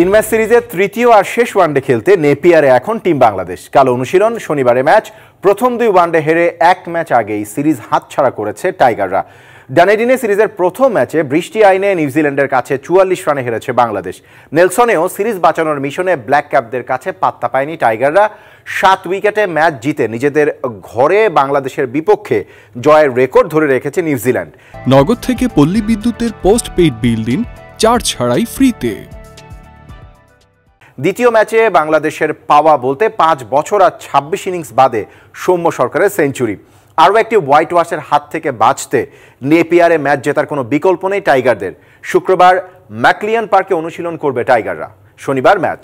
তিন ম্যাচ সিরিজের তৃতীয় আর শেষ ওয়ানডে খেলতে নেপিয়ারে এখন টিম বাংলাদেশ কাল অনুশীলন শনিবারে ম্যাচ প্রথম দুই ওয়ানডে হেরে এক ম্যাচ আগেই সিরিজ হাতছাড়া করেছে টাইগাররা ডানেডিনে সিরিজের প্রথম ম্যাচে বৃষ্টি আইনে নিউজিল্যান্ডের কাছে চুয়াল্লিশ রানে হেরেছে বাংলাদেশ নেলসনেও সিরিজ বাঁচানোর মিশনে ব্ল্যাক ক্যাপদের কাছে পাত্তা পায়নি টাইগাররা সাত উইকেটে ম্যাচ জিতে নিজেদের ঘরে বাংলাদেশের বিপক্ষে জয়ের রেকর্ড ধরে রেখেছে নিউজিল্যান্ড নগদ থেকে পল্লী বিদ্যুতের পোস্ট পেইড বিল দিন চার্জ ছাড়াই ফ্রিতে দ্বিতীয় ম্যাচে বাংলাদেশের পাওয়া বলতে পাঁচ বছর আর ছাব্বিশ ইনিংস বাদে সৌম্য সরকারের সেঞ্চুরি আরও একটি হোয়াইট ওয়াশের হাত থেকে বাঁচতে নেপিয়ারে ম্যাচ জেতার কোনো বিকল্প নেই টাইগারদের শুক্রবার ম্যাকলিয়ান পার্কে অনুশীলন করবে টাইগাররা শনিবার ম্যাচ